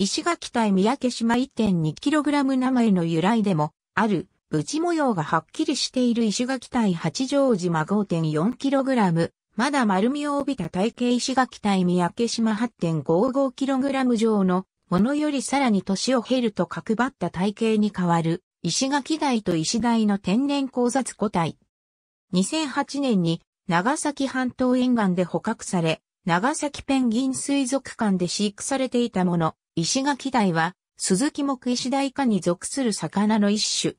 石垣対三宅島 1.2kg 名前の由来でも、ある、ブチ模様がはっきりしている石垣対八丈島 5.4kg、まだ丸みを帯びた体型石垣対三宅島 8.55kg 上の、ものよりさらに年を経ると角張った体型に変わる、石垣台と石台の天然交雑個体。2008年に、長崎半島沿岸で捕獲され、長崎ペンギン水族館で飼育されていたもの、石垣鯛は、鈴木木石鯛科に属する魚の一種。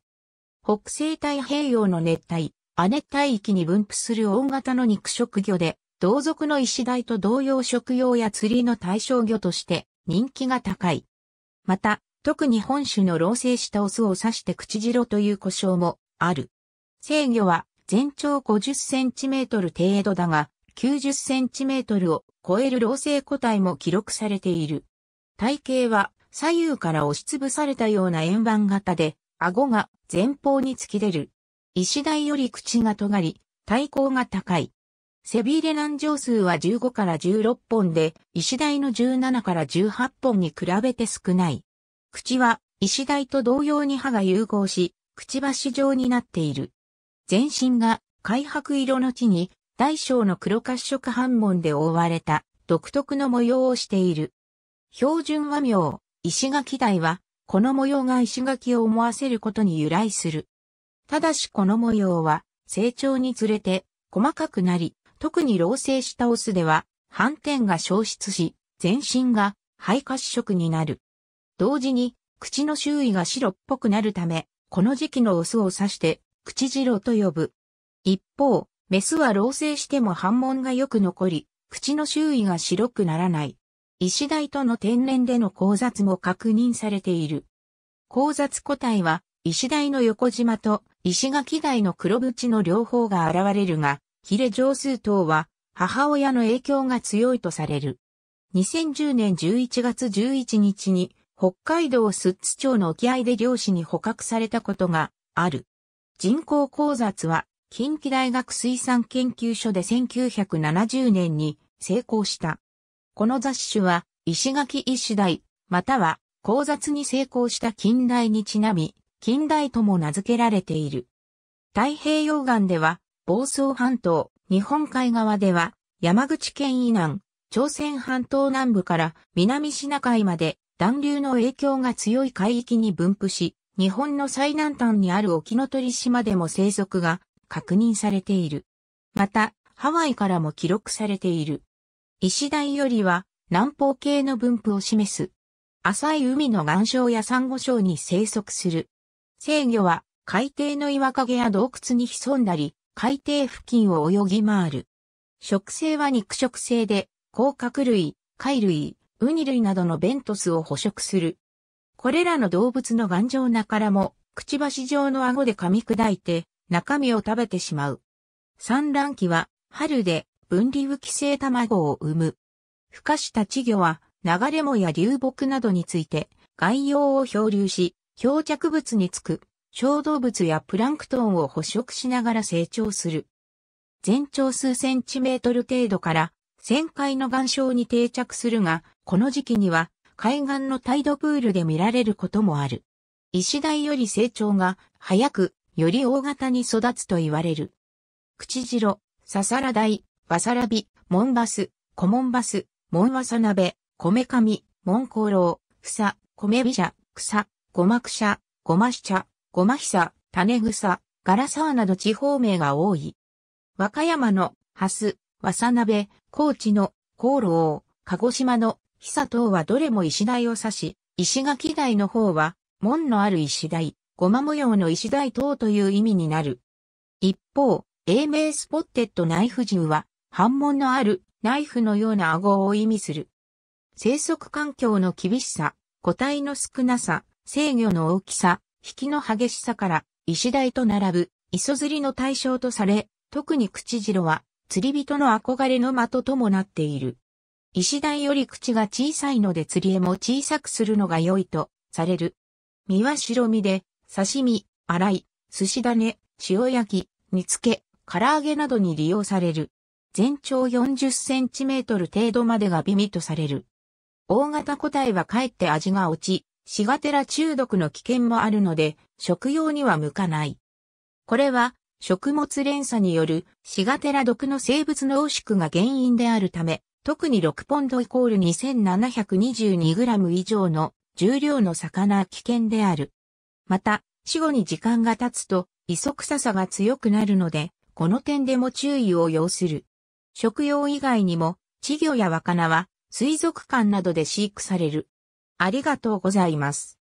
北西太平洋の熱帯、亜熱帯域に分布する大型の肉食魚で、同族の石鯛と同様食用や釣りの対象魚として人気が高い。また、特に本種の老成したオスを指して口白という呼称もある。成魚は全長50センチメートル程度だが、90センチメートルを超える老成個体も記録されている。体型は左右から押しつぶされたような円盤型で、顎が前方に突き出る。石台より口が尖り、体高が高い。背びれ難上数は15から16本で、石台の17から18本に比べて少ない。口は石台と同様に歯が融合し、くちばし状になっている。全身が灰白色の地に大小の黒褐色斑紋で覆われた独特の模様をしている。標準和名、石垣台は、この模様が石垣を思わせることに由来する。ただしこの模様は、成長につれて、細かくなり、特に老成したオスでは、斑点が消失し、全身が肺褐色になる。同時に、口の周囲が白っぽくなるため、この時期のオスを指して、口白と呼ぶ。一方、メスは老成しても反紋がよく残り、口の周囲が白くならない。石台との天然での交雑も確認されている。交雑個体は、石台の横島と石垣台の黒縁の両方が現れるが、ヒレ上数頭は母親の影響が強いとされる。2010年11月11日に北海道寿都町の沖合で漁師に捕獲されたことがある。人工交雑は近畿大学水産研究所で1970年に成功した。この雑種は、石垣一石大、または、交雑に成功した近代にちなみ、近代とも名付けられている。太平洋岸では、房総半島、日本海側では、山口県以南、朝鮮半島南部から南シナ海まで、暖流の影響が強い海域に分布し、日本の最南端にある沖ノ鳥島でも生息が確認されている。また、ハワイからも記録されている。石台よりは南方系の分布を示す。浅い海の岩礁や珊瑚礁に生息する。生魚は海底の岩陰や洞窟に潜んだり、海底付近を泳ぎ回る。食性は肉食性で、甲殻類、貝類、ウニ類などのベントスを捕食する。これらの動物の頑丈な殻も、くちばし状の顎で噛み砕いて、中身を食べてしまう。産卵期は、春で、分離浮き生卵を産む。孵化した稚魚は流れ藻や流木などについて外洋を漂流し、漂着物につく小動物やプランクトンを捕食しながら成長する。全長数センチメートル程度から旋回の岩礁に定着するが、この時期には海岸のタイドプールで見られることもある。石台より成長が早く、より大型に育つと言われる。口白、ササラ台、わさらび、モンバス、コモンバス、モンわさ鍋、米紙、モンコーロー、ふさ、めびしゃ、草、ごまくしゃ、ごましゃ、ごまひさ、種草、ガラサワなど地方名が多い。和歌山の、ハス、わさ鍋、高知の、コーロー、鹿児島の、ひさ等はどれも石台を指し、石垣台の方は、門のある石台、ごま模様の石台等という意味になる。一方、英名スポッテッドナイフ銃は、反問のあるナイフのような顎を意味する。生息環境の厳しさ、個体の少なさ、制御の大きさ、引きの激しさから、石台と並ぶ、磯釣りの対象とされ、特に口白は、釣り人の憧れの的ともなっている。石台より口が小さいので釣り絵も小さくするのが良いとされる。身は白身で、刺身、洗い、寿司種、塩焼き、煮付け、唐揚げなどに利用される。全長40センチメートル程度までが微味とされる。大型個体はかえって味が落ち、シガテラ中毒の危険もあるので、食用には向かない。これは、食物連鎖によるシガテラ毒の生物濃縮が原因であるため、特に6ポンドイコール 2722g 以上の重量の魚は危険である。また、死後に時間が経つと、磯臭さが強くなるので、この点でも注意を要する。食用以外にも、稚魚や若菜は水族館などで飼育される。ありがとうございます。